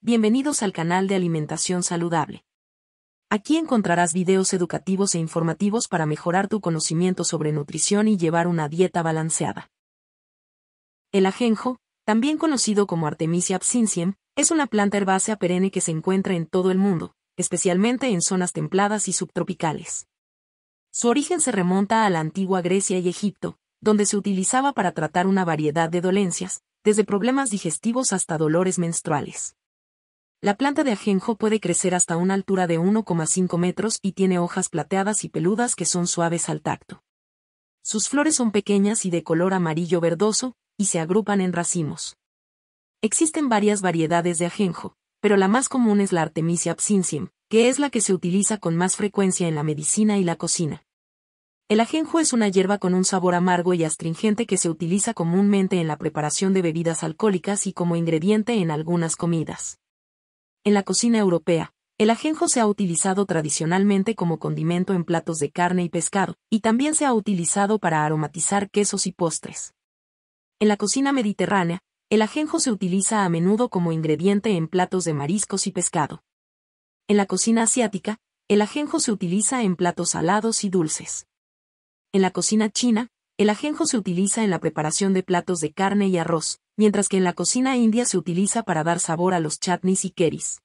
Bienvenidos al canal de Alimentación Saludable. Aquí encontrarás videos educativos e informativos para mejorar tu conocimiento sobre nutrición y llevar una dieta balanceada. El ajenjo, también conocido como Artemisia absinthium, es una planta herbácea perenne que se encuentra en todo el mundo, especialmente en zonas templadas y subtropicales. Su origen se remonta a la antigua Grecia y Egipto, donde se utilizaba para tratar una variedad de dolencias, desde problemas digestivos hasta dolores menstruales. La planta de ajenjo puede crecer hasta una altura de 1,5 metros y tiene hojas plateadas y peludas que son suaves al tacto. Sus flores son pequeñas y de color amarillo verdoso, y se agrupan en racimos. Existen varias variedades de ajenjo, pero la más común es la Artemisia absinthium, que es la que se utiliza con más frecuencia en la medicina y la cocina. El ajenjo es una hierba con un sabor amargo y astringente que se utiliza comúnmente en la preparación de bebidas alcohólicas y como ingrediente en algunas comidas. En la cocina europea, el ajenjo se ha utilizado tradicionalmente como condimento en platos de carne y pescado, y también se ha utilizado para aromatizar quesos y postres. En la cocina mediterránea, el ajenjo se utiliza a menudo como ingrediente en platos de mariscos y pescado. En la cocina asiática, el ajenjo se utiliza en platos salados y dulces. En la cocina china, el ajenjo se utiliza en la preparación de platos de carne y arroz, mientras que en la cocina india se utiliza para dar sabor a los chutneys y keris.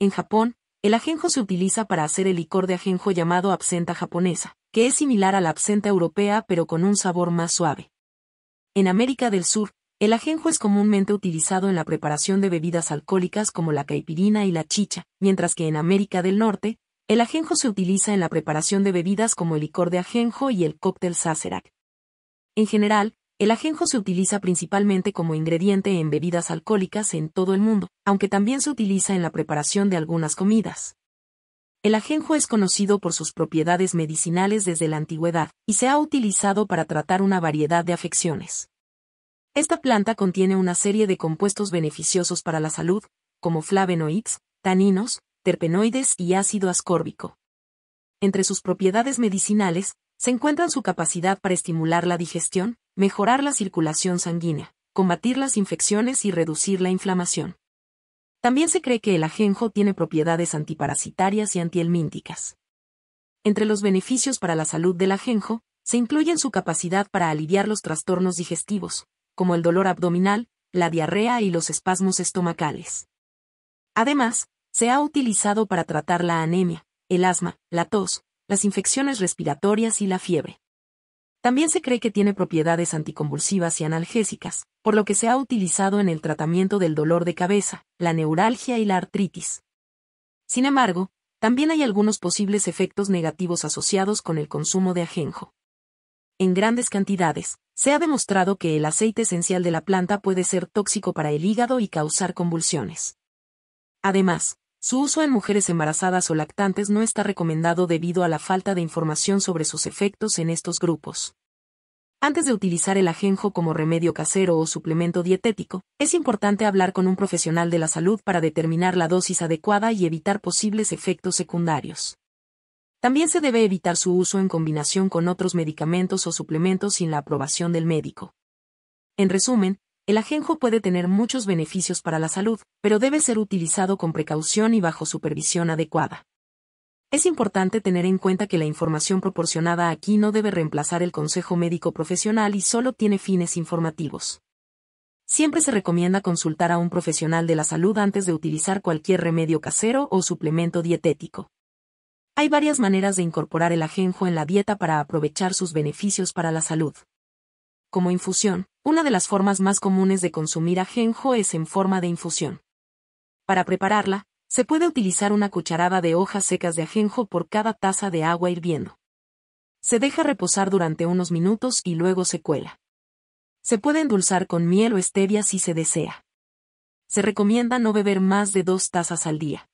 En Japón, el ajenjo se utiliza para hacer el licor de ajenjo llamado absenta japonesa, que es similar a la absenta europea pero con un sabor más suave. En América del Sur, el ajenjo es comúnmente utilizado en la preparación de bebidas alcohólicas como la caipirina y la chicha, mientras que en América del Norte, el ajenjo se utiliza en la preparación de bebidas como el licor de ajenjo y el cóctel sazerac. En general, el ajenjo se utiliza principalmente como ingrediente en bebidas alcohólicas en todo el mundo, aunque también se utiliza en la preparación de algunas comidas. El ajenjo es conocido por sus propiedades medicinales desde la antigüedad, y se ha utilizado para tratar una variedad de afecciones. Esta planta contiene una serie de compuestos beneficiosos para la salud, como flavonoides, taninos, terpenoides y ácido ascórbico. Entre sus propiedades medicinales, se encuentran su capacidad para estimular la digestión, mejorar la circulación sanguínea, combatir las infecciones y reducir la inflamación. También se cree que el ajenjo tiene propiedades antiparasitarias y antihelmínticas. Entre los beneficios para la salud del ajenjo, se incluyen su capacidad para aliviar los trastornos digestivos, como el dolor abdominal, la diarrea y los espasmos estomacales. Además, se ha utilizado para tratar la anemia, el asma, la tos, las infecciones respiratorias y la fiebre. También se cree que tiene propiedades anticonvulsivas y analgésicas, por lo que se ha utilizado en el tratamiento del dolor de cabeza, la neuralgia y la artritis. Sin embargo, también hay algunos posibles efectos negativos asociados con el consumo de ajenjo. En grandes cantidades, se ha demostrado que el aceite esencial de la planta puede ser tóxico para el hígado y causar convulsiones. Además, su uso en mujeres embarazadas o lactantes no está recomendado debido a la falta de información sobre sus efectos en estos grupos. Antes de utilizar el ajenjo como remedio casero o suplemento dietético, es importante hablar con un profesional de la salud para determinar la dosis adecuada y evitar posibles efectos secundarios. También se debe evitar su uso en combinación con otros medicamentos o suplementos sin la aprobación del médico. En resumen, el ajenjo puede tener muchos beneficios para la salud, pero debe ser utilizado con precaución y bajo supervisión adecuada. Es importante tener en cuenta que la información proporcionada aquí no debe reemplazar el consejo médico profesional y solo tiene fines informativos. Siempre se recomienda consultar a un profesional de la salud antes de utilizar cualquier remedio casero o suplemento dietético. Hay varias maneras de incorporar el ajenjo en la dieta para aprovechar sus beneficios para la salud. Como infusión, una de las formas más comunes de consumir ajenjo es en forma de infusión. Para prepararla, se puede utilizar una cucharada de hojas secas de ajenjo por cada taza de agua hirviendo. Se deja reposar durante unos minutos y luego se cuela. Se puede endulzar con miel o stevia si se desea. Se recomienda no beber más de dos tazas al día.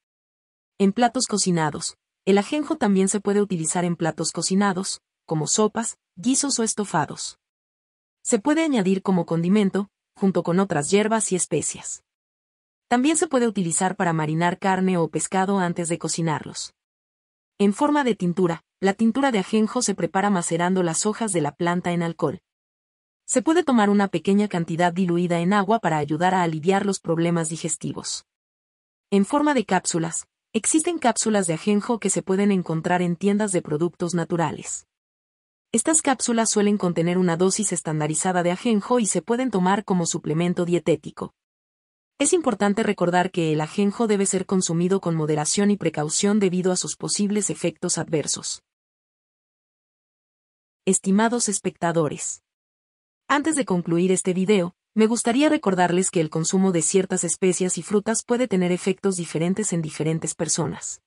En platos cocinados, el ajenjo también se puede utilizar en platos cocinados, como sopas, guisos o estofados. Se puede añadir como condimento, junto con otras hierbas y especias. También se puede utilizar para marinar carne o pescado antes de cocinarlos. En forma de tintura, la tintura de ajenjo se prepara macerando las hojas de la planta en alcohol. Se puede tomar una pequeña cantidad diluida en agua para ayudar a aliviar los problemas digestivos. En forma de cápsulas, existen cápsulas de ajenjo que se pueden encontrar en tiendas de productos naturales. Estas cápsulas suelen contener una dosis estandarizada de ajenjo y se pueden tomar como suplemento dietético. Es importante recordar que el ajenjo debe ser consumido con moderación y precaución debido a sus posibles efectos adversos. Estimados espectadores. Antes de concluir este video, me gustaría recordarles que el consumo de ciertas especias y frutas puede tener efectos diferentes en diferentes personas.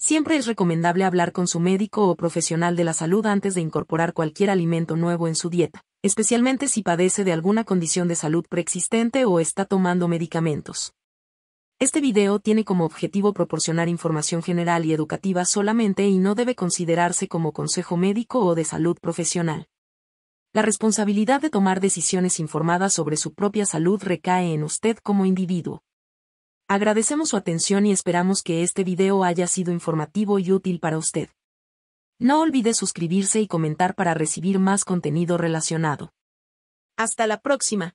Siempre es recomendable hablar con su médico o profesional de la salud antes de incorporar cualquier alimento nuevo en su dieta, especialmente si padece de alguna condición de salud preexistente o está tomando medicamentos. Este video tiene como objetivo proporcionar información general y educativa solamente y no debe considerarse como consejo médico o de salud profesional. La responsabilidad de tomar decisiones informadas sobre su propia salud recae en usted como individuo. Agradecemos su atención y esperamos que este video haya sido informativo y útil para usted. No olvide suscribirse y comentar para recibir más contenido relacionado. Hasta la próxima.